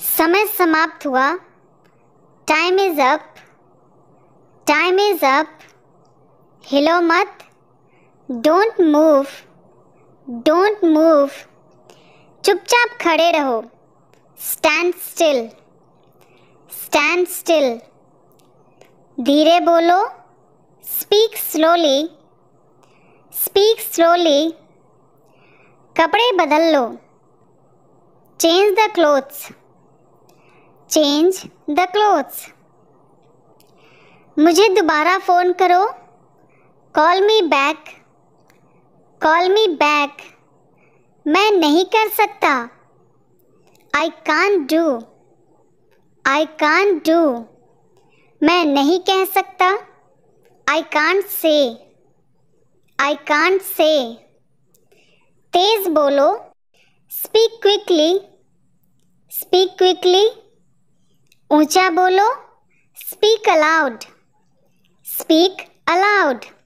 समय समाप्त हुआ time is up time is up हिलो मत डोंट मूव डोंट मूव चुपचाप खड़े रहो स्टैंड स्टिल स्टैंड स्टिल धीरे बोलो स्पीक स्लोली स्पीक स्लोली कपड़े बदल लो change the clothes change the clothes मुझे दोबारा फ़ोन करो call me back call me back मैं नहीं कर सकता आई कान डू आई कान डू मैं नहीं कह सकता आई कान से आई कान से तेज़ बोलो स्पीक क्विकली स्पीक क्विकली ऊंचा बोलो स्पीक अलाउड स्पीक अलाउड